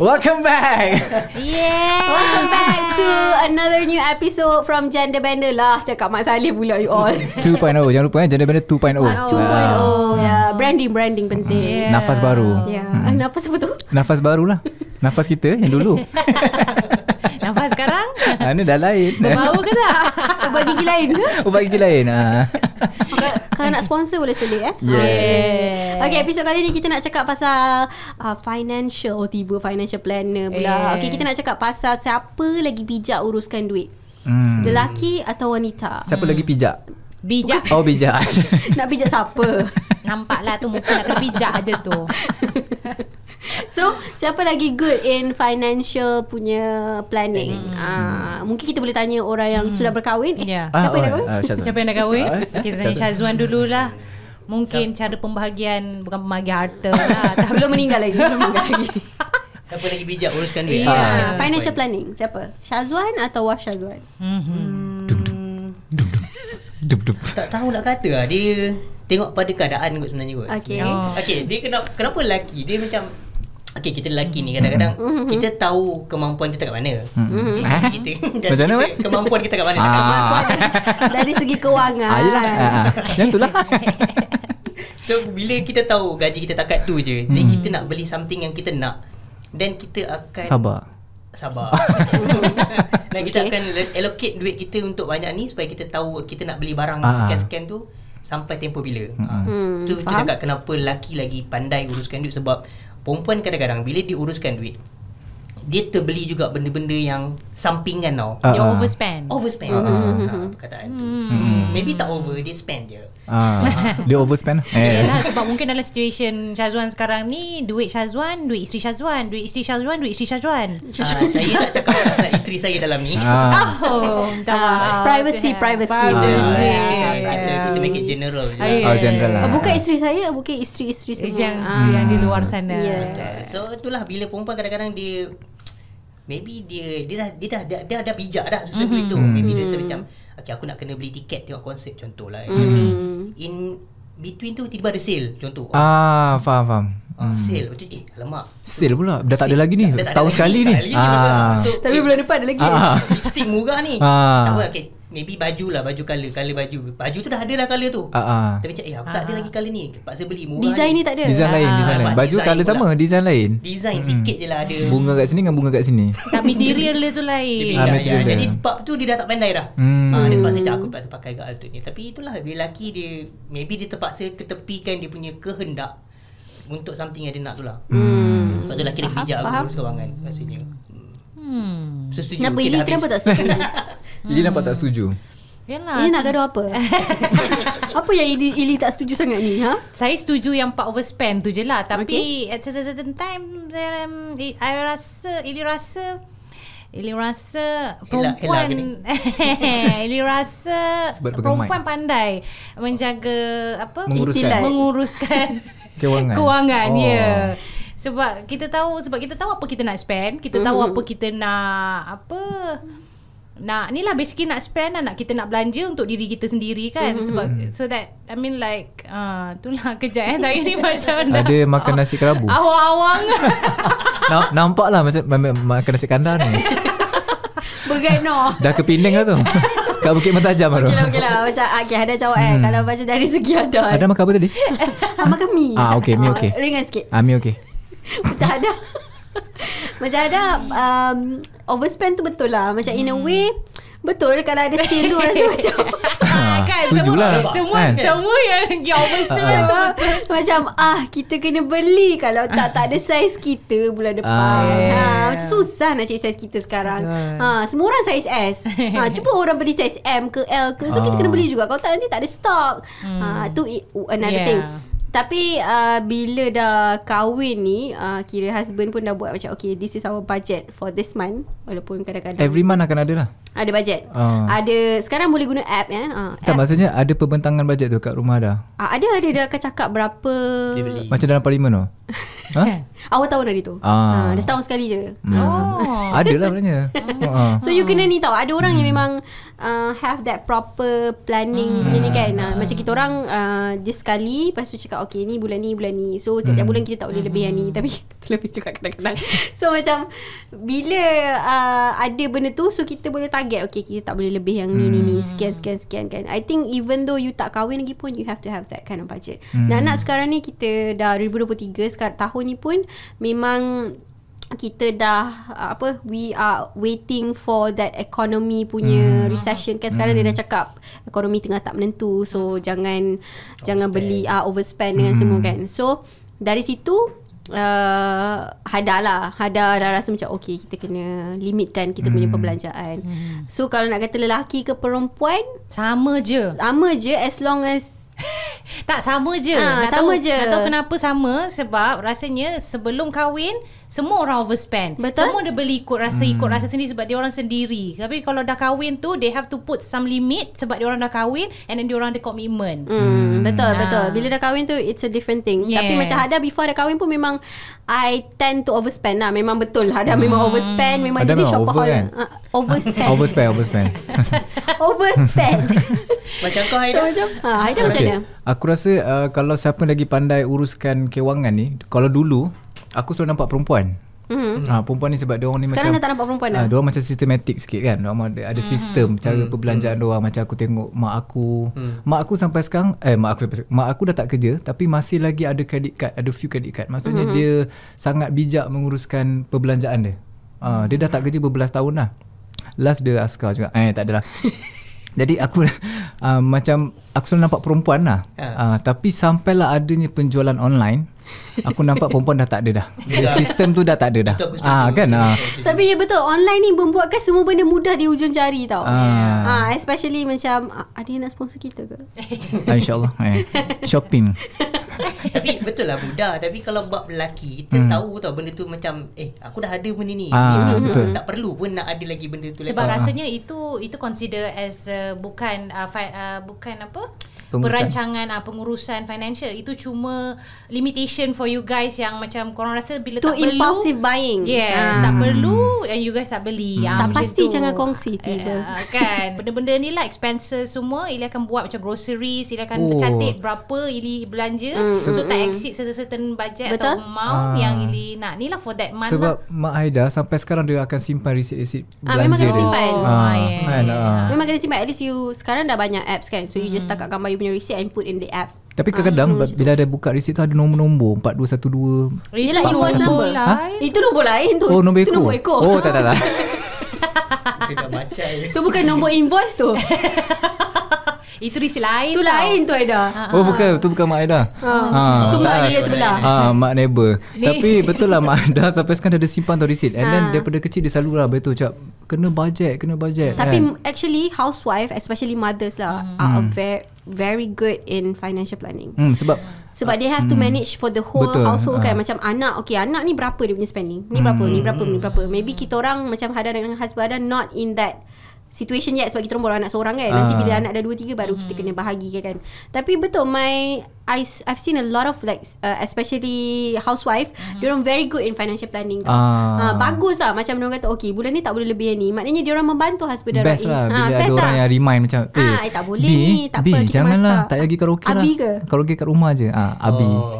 Welcome back. Yeah. Welcome back to another new episode from Gender Bender lah. Cakap Mak Saleh pula you all. 2.0. Jangan lupa eh Gender Bender 2.0. 2.0. Uh. Yeah, branding branding penting. Yeah. Nafas baru. Ya. Yeah. Hmm. Nafas apa tu? Nafas barulah. Nafas kita yang dulu. sekarang Ini ah, dah lain Berbau ke tak? Ubat gigi lain ke? Ubat gigi lain ha. Kalau nak sponsor boleh selit eh yeah. Okay episod kali ni kita nak cakap pasal uh, Financial Oh tiba financial planner pula yeah. Okay kita nak cakap pasal Siapa lagi bijak uruskan duit hmm. Lelaki atau wanita Siapa hmm. lagi bijak? Bijak Oh bijak Nak bijak siapa? Nampaklah tu muka nak kena bijak ada tu So siapa lagi good in financial punya planning? Hmm. Uh, mungkin kita boleh tanya orang yang hmm. sudah berkahwin. Yeah. Siapa, ah, yang oh, uh, siapa yang dah kahwin? Ah, kita tanya Syazwan dululah. Mungkin siapa? cara pembahagian bukan pembahagian harta lah. Dah belum meninggal lagi. Belum meninggal lagi. siapa lagi bijak uruskan duit? Yeah. Ha. Financial planning. Siapa? Syazwan atau Wah Syazwan? Hmm. tak tahu nak kata lah. Dia Tengok pada keadaan kot sebenarnya kot. Okay. Oh. Okay, dia kenapa, kenapa lelaki? Dia macam Okay kita lelaki ni kadang-kadang mm-hmm. mm-hmm. Kita tahu kemampuan kita kat mana mm-hmm. mm-hmm. Macam mana kan? Kemampuan ah. kita kat mana Dari segi kewangan Ayolah ah, ah, Yang tu lah So bila kita tahu gaji kita takat tu je Jadi mm-hmm. kita nak beli something yang kita nak Then kita akan Sabar Sabar mm-hmm. Dan kita okay. akan allocate duit kita untuk banyak ni Supaya kita tahu kita nak beli barang uh-huh. sekian-sekian tu Sampai tempoh bila uh-huh. hmm, Tu kita dekat kenapa lelaki lagi pandai uruskan duit Sebab perempuan kadang-kadang bila diuruskan duit dia terbeli juga benda-benda yang sampingan tau. Dia uh, ah. overspend. Overspend. Uh, uh, uh, perkataan tu. Hmm. hmm. Maybe tak over, dia spend je. Uh, dia overspend? Eh. Yalah, sebab mungkin dalam situasi Syazwan sekarang ni, duit Syazwan, duit isteri Syazwan, duit isteri Syazwan, duit isteri Syazwan. Uh, saya tak cakap pasal isteri saya dalam ni. Uh. oh, uh, privacy, privacy. Uh, privacy. Uh, yeah. kita, kita make it general. Uh, yeah. Oh, general lah. bukan isteri saya, bukan isteri-isteri Yang, uh, yang di luar sana. Yeah. So, itulah bila perempuan kadang-kadang dia maybe dia dia dah dia dah dia, dia dah bijak dah susah mm-hmm. itu mm-hmm. maybe dia rasa mm-hmm. macam okay aku nak kena beli tiket tengok konsert contohlah eh. mm-hmm. in between tu tiba-tiba ada sale contoh ah faham faham Hmm. Sale macam eh alamak Sale pula Dah tak ada lagi ni Setahun sekali ni, Ah. Tapi bulan depan ada lagi ah. Lipstick murah ni ah. Tak apa okay. Maybe baju lah Baju colour Colour baju Baju tu dah ada lah colour tu uh-huh. Tapi macam Eh aku tak uh-huh. ada ah, lagi colour ni Paksa beli murah Design ni tak ada Design lain, design uh-huh. lain. Baju design colour sama lah. Design lain Design mm-hmm. sikit je lah ada Bunga kat sini Dengan bunga kat sini Tapi material dia lah tu lain ah, dia. Jadi bab tu Dia dah tak pandai dah hmm. uh, Dia terpaksa cakap Aku terpaksa pakai kat altut ni Tapi itulah Bila lelaki dia Maybe dia terpaksa Ketepikan dia punya kehendak Untuk something yang dia nak tu lah hmm. hmm. Sebab tu lelaki dia bijak Aku terus kewangan Rasanya hmm. hmm. Kenapa Ili kenapa tak setuju Ili hmm. nampak tak setuju Yalah, Ili nak gaduh apa? apa yang Ili, Ili tak setuju sangat ni? Ha? Saya setuju yang part overspend tu je lah Tapi okay. at a certain time I rasa Ili rasa Ili rasa perempuan Ili rasa perempuan pandai menjaga apa menguruskan, menguruskan kewangan. kewangan oh. yeah. Sebab kita tahu sebab kita tahu apa kita nak spend, kita tahu mm-hmm. apa kita nak apa nak ni lah basically nak spend lah nak kita nak belanja untuk diri kita sendiri kan mm-hmm. sebab mm-hmm. so that I mean like uh, ah, tu lah kejap eh saya ni macam ada nak, makan nasi kerabu awang-awang nampak lah macam makan nasi kandar ni bergeno dah ke Penang lah tu Kat Bukit Matajam Okey lah, okey lah. Macam, ah, okay, ada jawab eh. hmm. Kalau macam dari segi ada. Ada makan apa tadi? makan mie. Ah, okey, mie okey. Oh, ringan sikit. Ah, mie okey. macam ada. Macam ada um, Overspend tu betul lah Macam hmm. in a hmm. way Betul kalau ada steal tu rasa macam ah, kan? Setuju lah Semua kan? Semua yang Overspend uh, Macam ah Kita kena beli Kalau tak tak ada size kita Bulan depan ya, ya, ya, susah nak cari size kita sekarang Semua orang size S Cuba orang beli size M ke L ke So kita kena beli juga Kalau tak nanti tak ada stock hmm. Tu another thing tapi uh, bila dah kahwin ni uh, Kira husband pun dah buat macam Okay this is our budget for this month Walaupun kadang-kadang Every month akan ada lah Ada budget uh. Ada Sekarang boleh guna app ya eh? uh, Tak app. maksudnya ada pembentangan budget tu kat rumah dah uh, Ada ada dah akan cakap berapa Macam dalam parlimen tu Ha? Kan? Awal tahun hari tu. Ah. Ha, ah, dia setahun sekali je. Hmm. Oh. lah Adalah sebenarnya. Ah. so you kena ni tau. Ada orang hmm. yang memang uh, have that proper planning hmm. ni, ni kan. Uh, macam kita orang uh, dia sekali lepas tu cakap okay ni bulan ni bulan ni. So setiap hmm. bulan kita tak boleh lebih yang ni. Hmm. Tapi lebih juga kadang-kadang. so macam bila uh, ada benda tu so kita boleh target okay kita tak boleh lebih yang ni hmm. ni ni. Hmm. Sekian sekian sekian kan. I think even though you tak kahwin lagi pun you have to have that kind of budget. Hmm. Nak-nak sekarang ni kita dah 2023 sekarang tahun ni pun memang kita dah apa we are waiting for that economy punya hmm. recession kan sekarang hmm. dia dah cakap ekonomi tengah tak menentu so hmm. jangan overspend. jangan beli uh, overspend dengan hmm. semua kan so dari situ uh, hada lah hada dah rasa macam okay kita kena limitkan kita hmm. punya perbelanjaan hmm. so kalau nak kata lelaki ke perempuan sama je sama je as long as Tak sama je. Ha, nak sama tahu, je. Nak tahu kenapa sama? Sebab rasanya sebelum kahwin semua orang overspend. Betul? Semua dia beli ikut rasa hmm. ikut rasa sendiri sebab dia orang sendiri. Tapi kalau dah kahwin tu they have to put some limit sebab dia orang dah kahwin and then dia orang ada commitment. Hmm. Hmm. Betul, ha. betul. Ah. Bila dah kahwin tu it's a different thing. Yes. Tapi macam ada before dah kahwin pun memang I tend to overspend lah. Memang betul lah. Ada memang hmm. overspend, memang jadi shopaholic. Over kan? uh, overspend. overspend, overspend. overspend. macam kau Aida. So, macam ha, ah, Aida okay. macam yeah. aku rasa uh, kalau siapa lagi pandai uruskan kewangan ni kalau dulu aku selalu nampak perempuan Mm-hmm. Ha, perempuan ni sebab dia orang ni Sekarang macam Sekarang dah tak nampak perempuan ah, dah ha, Dia macam sistematik sikit kan Dia ada, mm-hmm. sistem mm-hmm. Cara mm-hmm. perbelanjaan mm-hmm. dia orang Macam aku tengok mak aku mm. Mak aku sampai sekarang Eh mak aku Mak aku dah tak kerja Tapi masih lagi ada credit card Ada few credit card Maksudnya mm-hmm. dia Sangat bijak menguruskan Perbelanjaan dia ha, Dia dah tak mm-hmm. kerja berbelas tahun dah Last dia askar juga Eh tak adalah Jadi aku uh, macam aku selalu nampak perempuan lah. Ha. Uh, tapi sampailah adanya penjualan online, aku nampak perempuan dah tak ada dah. Ya. Sistem tu dah tak ada dah. Ah uh, kan. Uh. Tapi ya betul online ni membuatkan semua benda mudah di hujung jari tau. Ah uh. uh, especially macam uh, ada yang nak sponsor kita ke? Uh, InsyaAllah. Eh. Shopping. tapi betul lah budak tapi kalau bab lelaki kita hmm. tahu tau benda tu macam eh aku dah ada benda ni ah, hmm. betul. tak perlu pun nak ada lagi benda tu sebab lagi. Ah, ah. rasanya ah. itu itu consider as uh, bukan uh, fi, uh, bukan apa pengurusan. perancangan uh, pengurusan financial itu cuma limitation for you guys yang macam korang rasa bila tak perlu impulsive buying yes hmm. tak perlu and you guys tak beli hmm. um, tak pasti tu. jangan kongsi eh, tiba uh, kan benda-benda ni lah expenses semua Ili akan buat macam groceries Ili akan oh. cantik berapa Ili belanja mm, so mm, tak hmm. exceed certain budget betul? atau amount uh. yang Ili nak ni lah for that month sebab lah. Mak Aida sampai sekarang dia akan simpan receipt-receipt belanja memang kena simpan oh, uh, yeah. Yeah. Kan? Uh. memang kena simpan at least you sekarang dah banyak apps kan so you just hmm. tak akan bayar punya receipt and put in the app. Tapi ah, kadang-kadang uh, bila ada buka receipt tu ada nombor-nombor 4212. Yalah it was number lain. Ha? Itu nombor lain tu. Oh nombor ekor. Oh tak tak tak. Kita baca je. Eh. Tu bukan nombor invoice tu. Itu risi lain tu lain tu Aida ah, Oh ha. bukan Itu bukan Mak Aida ha. ha. Itu Mak Aida sebelah Ah Mak neighbor Tapi betul lah Mak Aida Sampai sekarang dia ada simpan tau risi And ha. then daripada kecil Dia selalu lah Betul cakap Kena bajet Kena bajet Tapi kan? actually Housewife Especially mothers lah hmm. Are hmm. very very good in financial planning. Hmm, sebab sebab uh, they have to hmm. manage for the whole betul, household uh, kan macam anak Okay anak ni berapa dia punya spending? Ni berapa? Hmm, ni berapa? Hmm, ni berapa? Maybe kita orang macam hada dengan husband not in that uh, situation yet sebab kita orang anak seorang kan. Nanti uh. bila anak ada dua tiga baru hmm. kita kena bahagikan kan. Tapi betul my I I've seen a lot of like uh, especially housewife, mm-hmm. they're very good in financial planning. Ah. Uh, bagus lah macam orang kata okay bulan ni tak boleh lebih ni. Maknanya dia orang membantu husband dia. Best lah ha, bila best ada lah. orang yang remind macam eh, Ah, eh tak boleh ni, tak boleh apa kita janganlah, tak pergi karaoke abi lah. Abi ke? Karaoke kat rumah aja, Ah, ha, abi. Oh.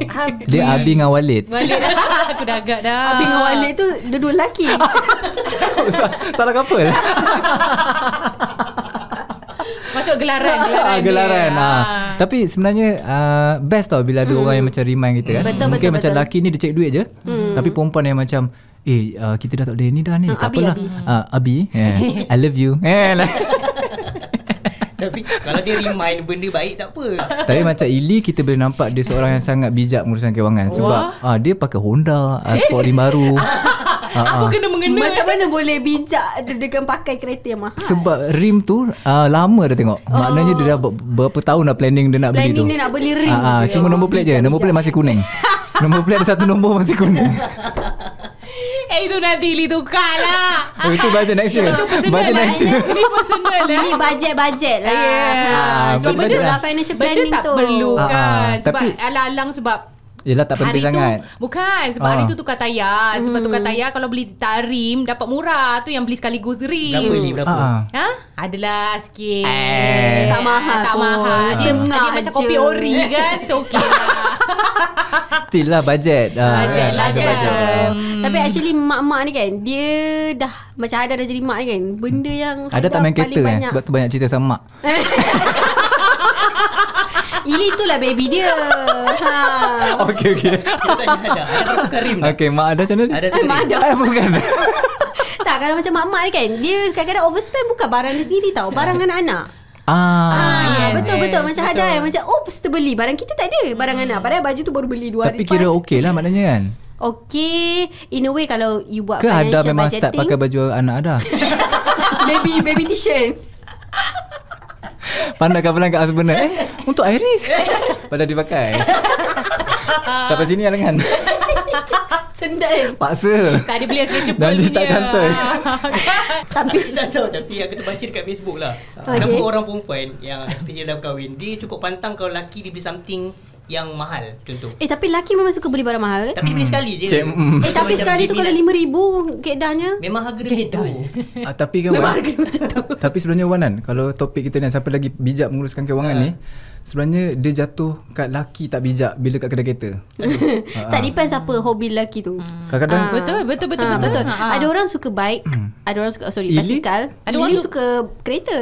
Dia abi dengan Walid. aku dah agak dah. Abi dengan Walid tu dua lelaki. Salah couple masuk gelaran ah, gelaran. gelaran ha. ha. Tapi sebenarnya uh, best tau bila ada mm. orang yang macam remind kita kan. Betul, Mungkin betul, macam betul. laki ni dia cek duit je. Mm. Tapi perempuan yang macam eh uh, kita dah tak ada ni dah ni. Hmm, tak apalah. Ah Abi, eh, I love you. Eh, lah. Tapi kalau dia remind benda baik tak apa. Tapi macam Ili kita boleh nampak dia seorang yang sangat bijak menguruskan kewangan sebab ah, dia pakai Honda, ah, sport baru. Apa ah, ah. kena mengena Macam mana boleh bijak Dengan pakai kereta yang mahal Sebab rim tu uh, Lama dah tengok oh. Maknanya dia dah ber- Berapa tahun dah planning Dia nak planning beli tu Planning dia nak beli rim uh, je Cuma nombor plate je Nombor plate masih kuning Nombor plate ada satu nombor Masih kuning Eh itu nanti Li tukar lah Oh itu budget next year Budget lah. next year Ini personal lah Ini budget-budget lah Ya yeah. ah, Sebab so, lah. lah financial planning tu Benda tak perlu kan Sebab tapi, alang-alang sebab Yelah tak penting sangat Hari tu Bukan Sebab ha. hari ah. tu tukar tayar Sebab hmm. tukar tayar Kalau beli tarim Dapat murah Tu yang beli sekaligus rim Berapa ni berapa ha. ha? Adalah sikit eh. Tak mahal Tak mahal ha. Dia, dia macam kopi ori kan So okay lah Still lah bajet ah, Bajet kan, lah kan? Bajet hmm. Tapi actually Mak-mak ni kan Dia dah Macam ada dah jadi mak ni kan Benda yang Ada tak main kereta kan Sebab tu banyak cerita sama mak Ili lah baby dia. ha. Okey okey. Kita tanya ada. Ada Okey, mak ada channel Ada. Eh, ada. Eh, bukan. tak, kalau macam mak-mak ni kan, dia kadang-kadang overspend bukan barang dia sendiri tau, barang ya. anak-anak. Ah, ah ya, betul betul macam ada yang macam oops terbeli barang kita tak ada barang hmm. anak padahal baju tu baru beli dua. hari Tapi kira okay lah maknanya kan. Okay in a way kalau you buat Ke financial ada memang budgeting, start pakai baju anak ada. baby baby t-shirt. Pandai kau pelan kat husband Eh untuk Iris Padahal dia pakai Sampai sini lah dengan Sendat Paksa Tak ada beli yang sudah cepat Dan dia tak kantor Tapi tak tahu Tapi yang kita baca dekat Facebook lah okay. Kenapa orang perempuan Yang especially dalam kahwin Dia cukup pantang kalau lelaki Dia beli something yang mahal contoh. Eh tapi laki memang suka beli barang mahal kan? Tapi mm. beli hmm. sekali je. Cik, mm. Eh tapi sekali tu kalau 5000 kedahnya. Memang harga dia tu. Ah, tapi kan memang harga macam tu. Tapi sebenarnya wanan. kalau topik kita ni siapa lagi bijak menguruskan kewangan uh. ni sebenarnya dia jatuh kat laki tak bijak bila kat kedai kereta. ha, tak ah. depend siapa hobi laki tu. Hmm. Kadang-kadang ha, betul betul betul ha, betul. Ha, ada orang suka bike, hmm. ada orang suka oh, sorry, Ili? basikal, ada Ili orang suka, suka kereta.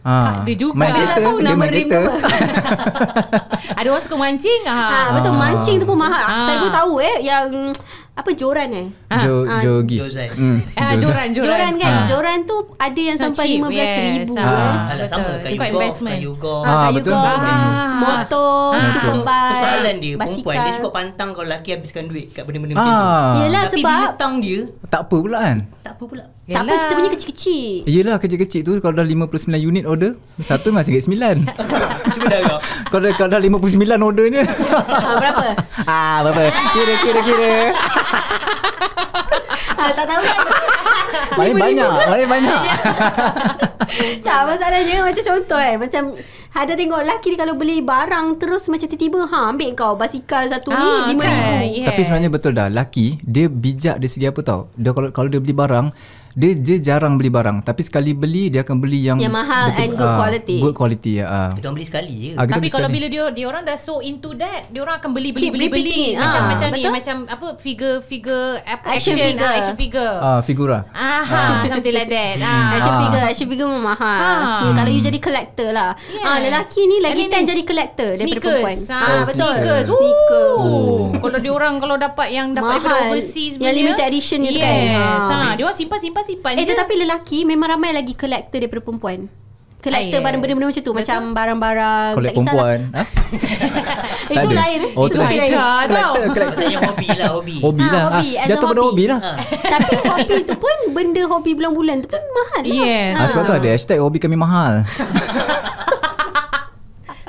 Ha, ada juga. Main kereta, tak tahu nama rim Ada orang suka mancing. Ha, ha betul mancing tu pun mahal. Ha. Saya pun tahu eh yang apa joran eh? Ha? Jo, uh, jogi. Mm, uh, joran, joran. Joran kan? Ha. Joran tu ada yang so sampai RM15,000. Yeah, ha. Alah, sama. Kayu golf, investment. kayu golf. Ha, kayu betul. golf, ha. motor, ha. super bike, dia, basikal. perempuan, dia suka pantang kalau lelaki habiskan duit kat benda-benda ha. tu. Yelah, Tapi sebab... Tapi dia hutang dia. Tak apa pula kan? Tak apa pula. Yelah. Tak apa kita punya kecil-kecil Yelah kecil-kecil tu Kalau dah 59 unit order Satu masih kat 9 Cuma dah kau Kalau dah 59 ordernya Berapa? Ah berapa? Kira-kira-kira ah, ah, Tak tahu kan Lain banyak Lain banyak Tak masalahnya Macam contoh eh Macam ada tengok lelaki ni kalau beli barang terus macam tiba-tiba ha ambil kau basikal satu ni RM5,000. Ah, yes. Kan. Tapi sebenarnya betul dah lelaki dia bijak dari segi apa tau. Dia kalau, kalau dia beli barang dia dia jarang beli barang tapi sekali beli dia akan beli yang yang mahal betul, and good ah, quality. Uh, good quality ya. Uh. Kita beli sekali je. Uh, tapi kalau bila dia dia orang dah so into that, dia orang akan beli beli Keep beli beli. Uh, macam uh, macam betul? ni, macam apa figure figure apa action, figure. Uh, action figure. Ah uh, figura. Aha, uh. something like hmm. Action figure, action figure memang mahal. Uh. Ha. Yeah, kalau you jadi collector lah. Ah yes. uh, lelaki ni lagi ten jadi collector sneakers. daripada perempuan. Ah oh, betul. Sneakers. Ooh. Kalau dia orang kalau dapat yang dapat overseas punya limited edition ni. Kan. Yes. Ha, dia orang simpan simpan simpan-simpan eh, je. Eh tetapi lelaki memang ramai lagi collector daripada perempuan. Collector Ayat. Ah, barang benda macam tu. Betul? Macam barang-barang. Collect perempuan. Ha? itu lain. Eh? Oh, itu lain. Collector. Collector. Yang hobi lah. Hobi. Hobi ah, lah, ha, lah. Hobi. Jatuh pada hobi lah. Ah. Tapi hobi tu pun benda hobi bulan-bulan tu pun mahal. Lah. Yes. Ha. Sebab tu ada hashtag hobi kami mahal.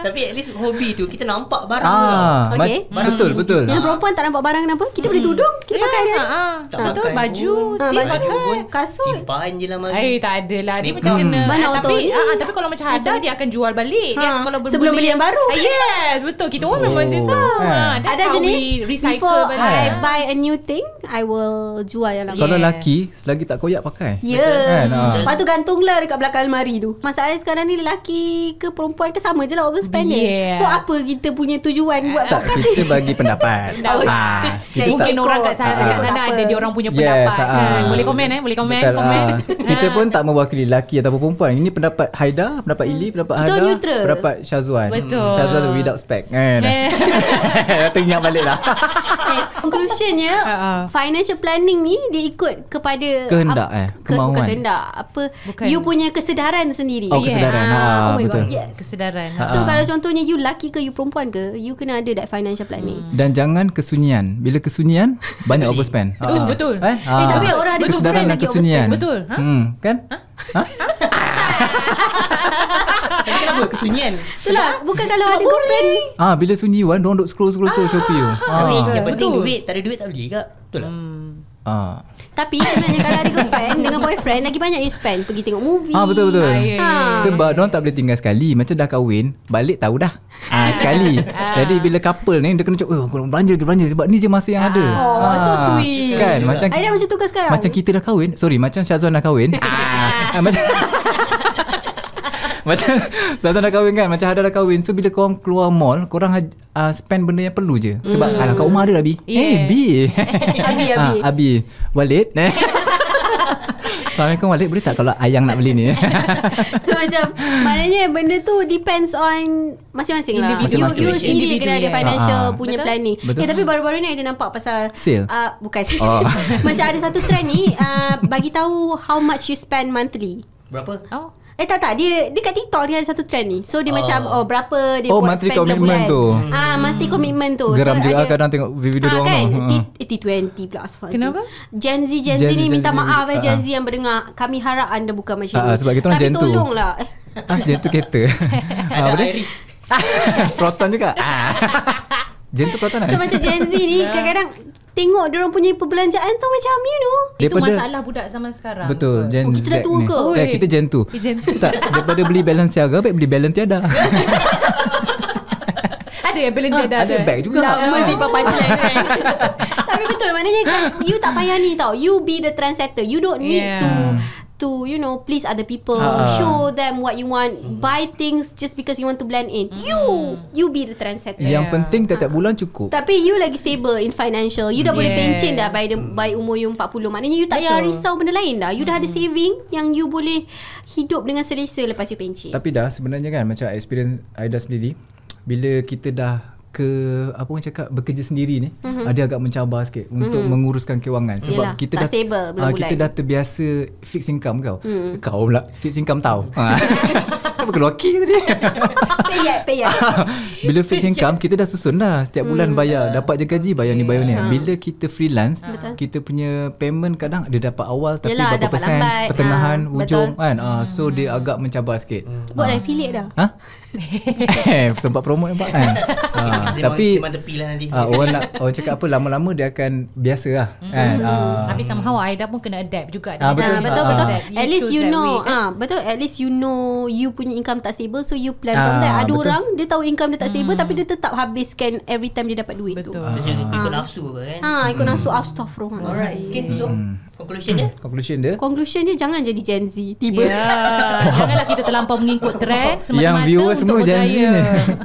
Tapi at least hobi tu kita nampak barang ah, tu. Lah. Okay. Barang betul, betul. Yang ah. perempuan tak nampak barang apa? Kita hmm. boleh tudung, kita yeah, pakai dia. Ha, ha. Betul, pun. baju, ha, steam baju pun, pun kasut. Simpan je lah Ay, eh, tak ada Dia, dia hmm. macam kena. Mana eh, tapi, ha, tapi kalau macam ada, dia akan jual balik. Ha. kalau Sebelum beli yang baru. Ah, yes, betul. Kita orang oh. memang macam tu. Ha. Ada jenis, recycle before balik. I buy a new thing, I will jual yang lama. Kalau lelaki, selagi tak koyak pakai. Ya. Yeah. Kan? Lepas tu gantunglah dekat belakang almari tu. Masalahnya sekarang ni lelaki ke perempuan ke sama je lah panel. Yeah. So apa kita punya tujuan buat tak, podcast kita bagi pendapat. ha, kita mungkin tak, orang kat sana, kat sana ah. ada dia orang punya yes, pendapat. Ha. Ha. Boleh komen eh, boleh komen, Betul, komen. Ha. Kita pun tak mewakili lelaki atau perempuan. Ini pendapat Haida, pendapat Ili, hmm. pendapat Haida, pendapat Syazwan. Betul. Syazwan without spec. Kan. Eh. Tengok baliklah conclusionnya financial planning ni dia ikut kepada kehendak eh ke, bukan kehendak apa bukan. you punya kesedaran sendiri oh, kesedaran yeah. Ha, oh my betul. god yes. kesedaran so ha. kalau contohnya you lucky ke you perempuan ke you kena ada that financial planning hmm. dan jangan kesunyian bila kesunyian banyak overspend betul ha. betul eh, ha. eh tapi ha. orang ada kesedaran dan kesunyian betul ha? hmm, kan ha? ha? apa kesunyian itulah bukan kalau ada girlfriend ah bila sunyi wan dong duk scroll scroll scroll Shopee ah, ah. yang penting duit tak ada duit tak beli ke betul hmm. ah tapi sebenarnya kalau ada girlfriend dengan boyfriend lagi banyak you spend pergi tengok movie. Ah betul betul. Ah. Sebab dia tak boleh tinggal sekali. Macam dah kahwin, balik tahu dah. Ah sekali. Jadi bila couple ni dia kena cakap, "Oh, belanja ke belanja sebab ni je masa yang ada." Oh, ah, so sweet. Kan? Macam Ada macam tu sekarang. Macam kita dah kahwin. Sorry, macam Syazwan dah kahwin. ah macam Macam Zazan dah kahwin kan Macam ada dah kahwin So bila korang keluar mall Korang uh, spend benda yang perlu je Sebab mm. Alah kat rumah ada lah Abi yeah. Eh Abi Abi Abi, ha, Abi. Walid Assalamualaikum Walid Boleh tak kalau ayang nak beli ni So macam Maknanya benda tu Depends on Masing-masing lah Masing-masing You sendiri kena ada financial ha. Punya Betul? planning Betul? Ya, Tapi baru-baru ni Ada nampak pasal Sale uh, Bukan sale oh. Macam ada satu trend ni uh, Bagi tahu How much you spend monthly Berapa? Oh Eh tak tak dia dekat TikTok dia ada satu trend ni. So dia uh. macam oh berapa dia oh, buat monthly spend commitment bulan. tu. Ah, hmm. Ah monthly commitment tu. Geram so, juga ada, kadang tengok video ah, dia orang. Kan? T20 hmm. pula asfal. Kenapa? Gen Z Gen Z ni minta maaf eh Gen Z yang berdengar. Kami harap anda bukan macam ah, ni. Sebab kita orang Gen tu. Tolonglah. Ah Gen tu kereta. Ah boleh. Proton juga. Ah. Gen tu proton kan? macam Gen Z ni ya. kadang-kadang tengok dia orang punya perbelanjaan tu macam you know daripada, itu masalah budak zaman sekarang betul oh, gen oh, kita Z dah tua ke oh, eh, kita gen tu tak daripada beli balance siaga baik beli balance tiada ada yang balance ah, tiada ada, ada bag juga lama ah. sih papan kan tapi betul maknanya kan, you tak payah ni tau you be the trendsetter you don't need yeah. to to you know please other people uh. show them what you want mm. buy things just because you want to blend in mm. you you be the trendsetter yang yeah. penting tetap tiap uh. bulan cukup tapi you lagi stable in financial you dah yes. boleh pencin dah by the, by umur you 40 maknanya you tak payah risau benda lain dah you mm. dah ada mm-hmm. saving yang you boleh hidup dengan selesa lepas you pencin tapi dah sebenarnya kan macam experience Aida sendiri bila kita dah ke apa orang cakap bekerja sendiri ni mm-hmm. ada agak mencabar sikit untuk mm-hmm. menguruskan kewangan sebab Yelah, kita dah stable uh, kita dah terbiasa fixed income kau mm. kau pula fixed income tau ah. apa keluar key tadi payat payat bila fixed income kita dah susun dah setiap bulan mm. bayar dapat je gaji bayar ni bayar ni bila kita freelance ah. Betul. kita punya payment kadang dia dapat awal tapi Yelah, berapa persen lambat. pertengahan ha. hujung Betul. kan uh, so mm. dia hmm. agak mencabar sikit mm. buat affiliate dah ha? Eh, sempat promo nampak kan ha, tapi cuma ah, orang, nak, orang cakap apa lama-lama dia akan biasa lah mm. kan tapi sama hawa Aida pun kena adapt juga ha, betul, betul, betul, betul. at least you know way, kan? ha, betul at least you know you punya income tak stable so you plan ha, from there ada orang dia tahu income dia tak hmm. stable mm. tapi dia tetap habiskan every time dia dapat duit betul. tu betul ha. ikut nafsu kan ha, ikut hmm. nafsu astaghfirullah alright okay, so hmm conclusion hmm, dia? Conclusion dia? Conclusion dia jangan jadi Gen Z tiba. Yeah. Janganlah kita terlampau mengikut trend semata-mata Yang viewer semua untuk Gen Z ni.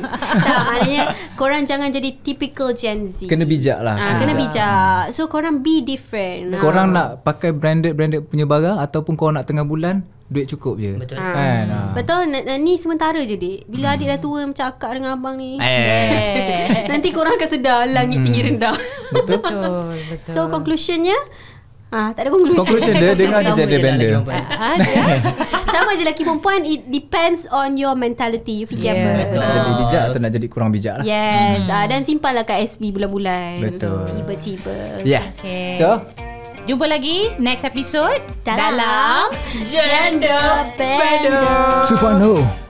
tak, maknanya korang jangan jadi typical Gen Z. Kena bijak lah. Ha, kena bijak. So korang be different. Korang ah. nak pakai branded-branded punya barang ataupun korang nak tengah bulan, duit cukup je. Betul. Ha. Ha. Betul, ni sementara je dik. Bila hmm. adik dah tua macam akak dengan abang ni. Eh. Nanti korang akan sedar langit hmm. tinggi rendah. betul, betul. So conclusionnya, Ah, tak ada conclusion. Conclusion dia dengar je gender lah bender. Ah, Sama je lelaki perempuan it depends on your mentality. You fikir yeah. apa? Nak jadi ah. bijak atau nak jadi kurang bijak lah. Yes. mm Ah, dan simpan lah kat SB bulan-bulan. Betul. Tiba-tiba. Yeah. Okay. So, jumpa lagi next episode dalam, dalam Gender Bender 2.0.